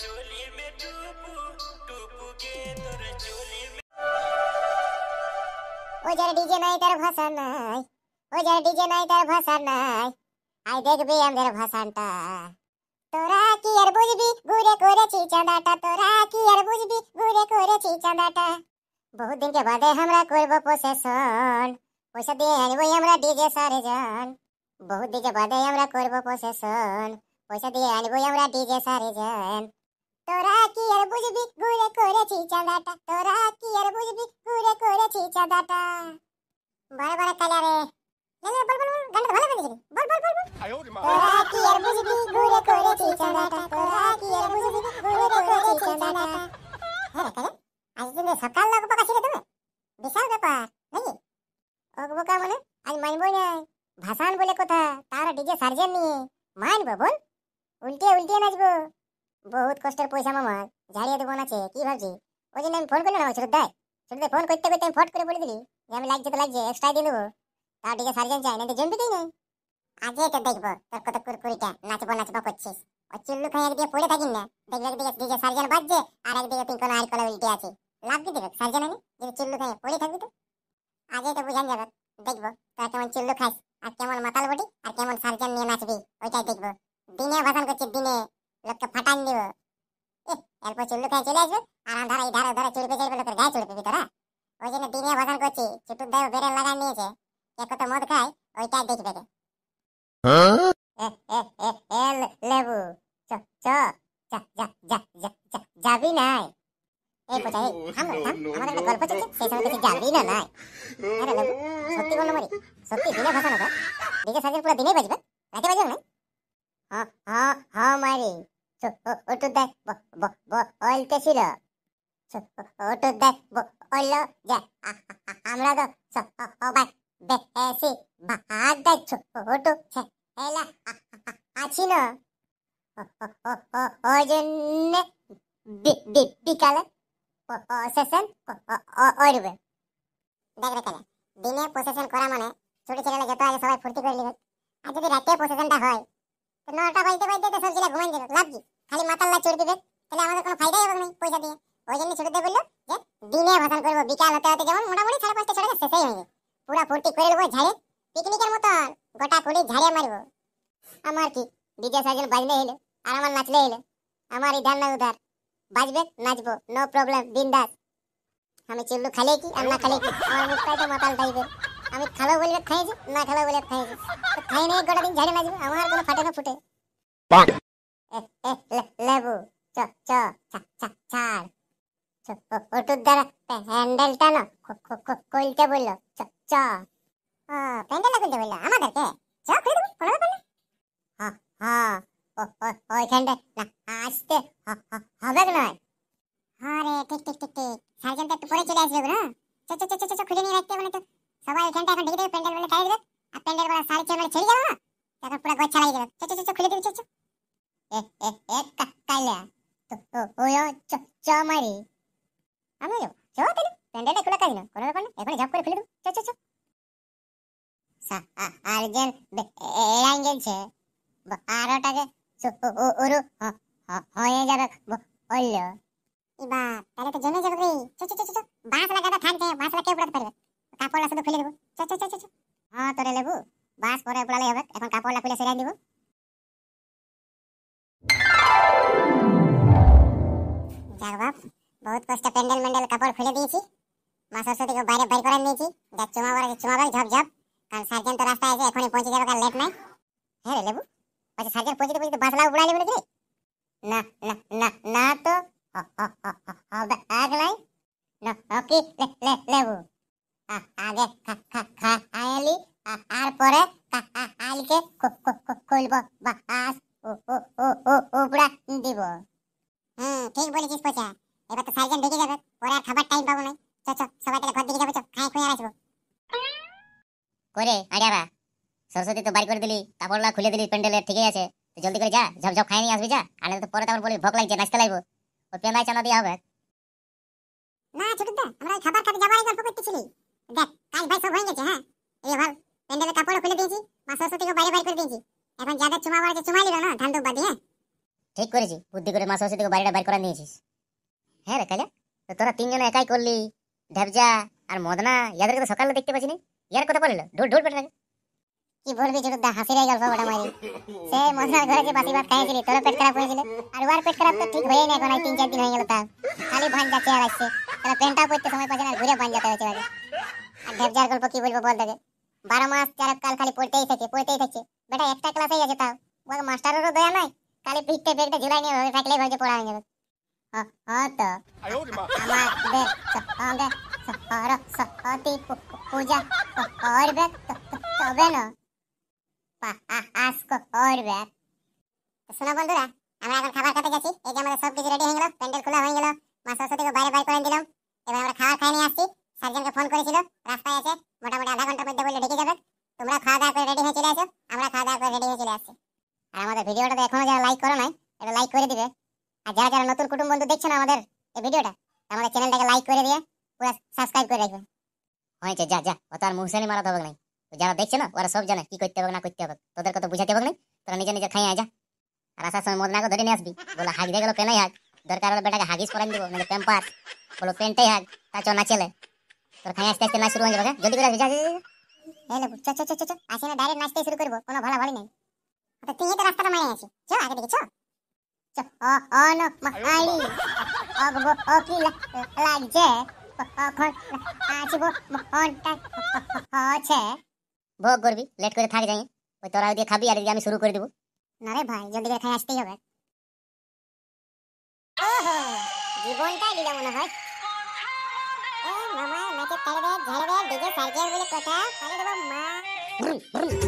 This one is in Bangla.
ও যারা ডিজে নাই তার ভাষা নাই ও যারা ডিজে নাই তার ভাষা নাই আই দেখবি আমাদের ভাষাটা তোরা কি আর বুঝবি ঘুরে করেছি চাঁদাটা তোরা কি আর বুঝবি ঘুরে করেছি চাঁদাটা বহুত দিনকে বাদে আমরা করব প্রসেশন পয়সা দিয়ে আনবো আমরা ডিজে সারে জন বহুত দিনকে বাদে আমরা করব প্রসেশন পয়সা দিয়ে আনবো আমরা ডিজে সারে জন তোরা কি আর বুঝবি ঘুরে করেছি চাঁদাটা তোরা কি আর বুঝবি ঘুরে করেছি চাঁদাটা বড় বড় কালা রে বল বল বল গানটা ভালো বেজে বল বল বল তোরা কি আর বুঝবি ঘুরে করেছি চাঁদাটা তোরা কি আর বুঝবি ঘুরে করেছি চাঁদাটা হ্যাঁ কালা আজ দিনে সকাল লোক প্রকাশিত তুমি বিশাল ব্যাপার নাকি ওক বোকা বলে মানে আজ মানবই না ভাসান বলে কথা তার ডিজে সার্জন নিয়ে মানবো বল উল্টে উল্টে নাচবো বহুত কষ্টের পয়সা মামার ঝাড়িয়ে দেবো আছে কি ভাবছি ওই জন্য আমি ফোন করলাম না ছোট দায় ফোন করতে করতে আমি ফট করে বলে দিলি যে আমি লাগছে তো লাগছে এক্সট্রাই দিয়ে দেবো তাও ঠিক আছে সার্জন চাই না জমবি দিই নেই আগে তো দেখবো তোর কত কুরকুরিটা নাচবো নাচবো করছিস ওই চুল্লু খাই একদিকে পড়ে থাকিস না দেখবি একদিকে দিকে সার্জন বাজছে আর একদিকে পিঙ্কল আর কলা উল্টে আছে লাভ কি দেবে সার্জন আমি যদি চুল্লু খাই পড়ে থাকবি তো আগে তো বুঝান যাবে দেখবো তোর কেমন চুল্লু খাস বাগান করছি ছোট দেও বেড়ে লাগান নিয়েছে কে কত মদ খায় ওইটাই দেখবে রে হ্যাঁ? লেবু চ চ যা যা যা যা যাবি নাই এই পচা এই থাম থাম আমাদের একটা গল্প চলছে সেই সময় তুই যাবি না নাই আরে লেবু হ্যাঁ, সত্যি বললো মরি সত্যি দিনে ভাসানো তো ডিজে সাজের পুরো দিনেই বাজবে রাতে বাজবে না হ্যাঁ হ্যাঁ হ্যাঁ মারি ও ওটু দেখ বলতেছিল ওটু দেখ বলল যে আমরা তো সবাই বেশি ভাত দেখছো ওটু এলা আছি না ওই জন্য বিকালে প্রসেসন করবে দেখবে কেন দিনে প্রসেসন করা মানে ছোট ছেলেরা যত আগে সবাই ফুর্তি করে নিবে আর যদি রাতে প্রসেসনটা হয় তো নটা বাজতে বাজতে তো সবজিটা ঘুমাই দিল লাভ কি খালি মাতাল্লা চড়ে দিবে তাহলে আমাদের কোনো ফায়দাই হবে না পয়সা দিয়ে ওই জন্য ছোটতে বললো যে দিনে ভাসান করবো বিকাল হতে হতে যেমন মোটামুটি সাড়ে পাঁচটা ছটা শেষেই হয়ে পুরা ফুর্তি করে নেবো ঝাড়ে পিকনিকের মতন গোটা কুড়ি ঝাড়ে মারবো আমার কি ডিজে সাইকেল বাজলে হলো আর আমার নাচলে হলো আমার ইধার না উধার বাজবে নাচবো নো প্রবলেম বিন্দাস আমি চিল্লু খালে কি আর না খালে কি আমার মুখটাই তো মাতাল টাইপের আমি খালো বলে খাইছি না খালো বলে খাইছি খাই নেই গোটা দিন ঝাড়ে নাচবো আমার কোনো ফাটে না ফুটে চতুর দ্বারা হ্যান্ডেল টানো কইলতে বললো চ চ ও প্যান্ডেলটা খুলতে বললো আমাদেরকে চ খুলে দেবো খুলে দেবো হ্যাঁ হ্যাঁ না আসতে হবে নয় হ্যাঁ রে ঠিক ঠিক ঠিক ঠিক সার্জেন্ট একটু পরে চলে আসবে না চ চ চ চ চ খুলে নিয়ে রাখতে মানে তো সবাই ওইখানটা এখন ঢেকে দেবে প্যান্ডেল বলে তাই দেবে আর প্যান্ডেল বলে সাড়ে ছয় মানে ছেড়ে যাবে না তখন পুরো গোছ লাগিয়ে দেবে চ চ চ চ খুলে দিবি চ চ এ এ এ কাইলা তো ওয়া চ চ মারি আমি চো তাহলে প্যান্ডেলটা খোলা কাজ কোনো ব্যাপার না এখন ঝাপ করে ফেলে দেবো চো চো চো আর হয়ে যাবে বলল ইবা তাহলে তো জমে যাবে রে চো চো তোরে লেবু বাঁশ পরে উপড়ালে হবে এখন কাপড়টা খুলে সেরাই দিব যাক বাপ বহুত কষ্টে প্যান্ডেল ম্যান্ডেল কাপড় খুলে দিয়েছি মা সরস্বতীকে বাইরে বাইর করে নিয়েছি যা চুমা চুমা চুমাবার ঝপ ঝপ কারণ সার্জেন তো রাস্তায় আছে এখনই পৌঁছে যাবে কাল লেট নাই হ্যাঁ রে লেবু আচ্ছা সার্জেন পৌঁছতে পৌঁছে বাসলা উড়াই নেবে নাকি না না না না তো হবে আগ নাই না ওকে লে লে লেবু আগে খাইলি আর পরে আলকে খুলব বাস উপড়া দিব হুম ঠিক বলেছিস পচা খাবার টাইম পাবো না চল চল সবাই তাহলে ঘর দিকে যাবো চল খাই খুঁজে আসবো করে আইডিয়ারা সরস্বতী তো বাড়ি করে দিলি কাপড়লা খুলে দিলি প্যান্ডেলের ঠিকই আছে তুই জলদি করে যা ঝপ ঝপ খাই নিয়ে আসবি যা আর তো পরে তারপর বলি ভোগ লাগছে নাচতে লাগবো ওই পেঁদাই চানা দিয়ে হবে না ছোট দা আমরা খাবার খেতে যাবার গল্প করতেছিলি দেখ কাল ভাই সব হয়ে গেছে হ্যাঁ এই ভাব প্যান্ডেলের কাপড় খুলে দিয়েছি মা সরস্বতীকে বাইরে বাইরে করে দিয়েছি এখন যাদের চুমা বাড়ছে চুমা নিল না ধান বাদি হ্যাঁ ঠিক করেছি বুদ্ধি করে মা সরস্বতীকে বাইরে বাইরে করে নিয়েছিস হ্যাঁ রে কালিয়া তোরা তিনজন একাই করলি ঢেবজা আর মদনা ইয়াদেরকে তো সকালে দেখতে পাচ্ছি ইয়ার কথা বলিল ঢুল ঢুল পেটে কি বলবি ছোট দা গল্প বড় মারি সে ঘরে যে বাতি খাইছিলি তোর পেট খারাপ হয়েছিল আর ওর পেট খারাপ তো ঠিক হয়ে নাই এখন তিন চার দিন হয়ে গেল খালি ভাঁজ যাচ্ছে তাহলে পড়তে সময় পাচ্ছে না ঘুরে ভাঁজ যেতে আর গল্প কি বলবো বল দেখে বারো মাস তেরো কাল খালি পড়তেই থাকে পড়তেই থাকছে বেটা একটা ক্লাসেই আছে তাও ওকে মাস্টারেরও দয়া নাই খালি পিঠতে পেটে ঝুলাই নিয়ে থাকলেই ভাবছে পড়া হয়ে যাবে হতো আমাদের গেছি এই রেডি হয়ে গেল প্যান্ডেল খোলা হয়ে গেল মা সরস্বতীকে বাইরে করে দিলাম এবার আমরা খাবার খাই নিয়ে আসছি ফোন করেছিল রাস্তায় মোটামুটি আধা ঘন্টার মধ্যে ঢেকে যাবে তোমরা খাওয়া দাওয়া রেডি হয়ে চলে আসো আমরা খাওয়া দাওয়া রেডি হয়ে চলে আসছি আর আমাদের ভিডিওটা এখনো যারা লাইক করো নাই এটা লাইক করে দিবে আর যারা যারা নতুন কুটুম বন্ধু দেখছেন আমাদের এই ভিডিওটা আমাদের চ্যানেলটাকে লাইক করে দিয়ে পুরো সাবস্ক্রাইব করে রাখবেন হয়েছে যা যা ও তার মুহসেনি মারা হবে না যারা দেখছে না ওরা সব জানে কি করতে হবে না করতে হবে তোদের কথা বুঝাতে হবে না তোরা নিজে নিজে খাইয়ে যা আর আসার সময় মদ মদনাকে ধরে নিয়ে আসবি বলো হাগ দিয়ে গেল পেনাই হাগ দরকার হলে বেটাকে হাগিস পরান দিব নাকি প্যাম্পার বলো প্যান্টাই হাগ তা চ না ছেলে তোর খাই আসতে আসতে না শুরু হয়ে যাবে যদি করে আসবি যা এই লেবু চ চ চ আসে না ডাইরেক্ট নাচতে শুরু করবো কোনো ভালো ভালো নেই আচ্ছা, তুই এই তো রাস্তাটা মায়ে আছিস চ আগে দেখে চ ভোগ করবি লেট করে থাক যাই ওই তোরা দিয়ে খাবি আর আমি শুরু করে না রে ভাই খাই আসতেই হবে জীবনটাই মনে হয় মামা ঝেড়ে ডিজে বলে কথা ফেলে দেবো মা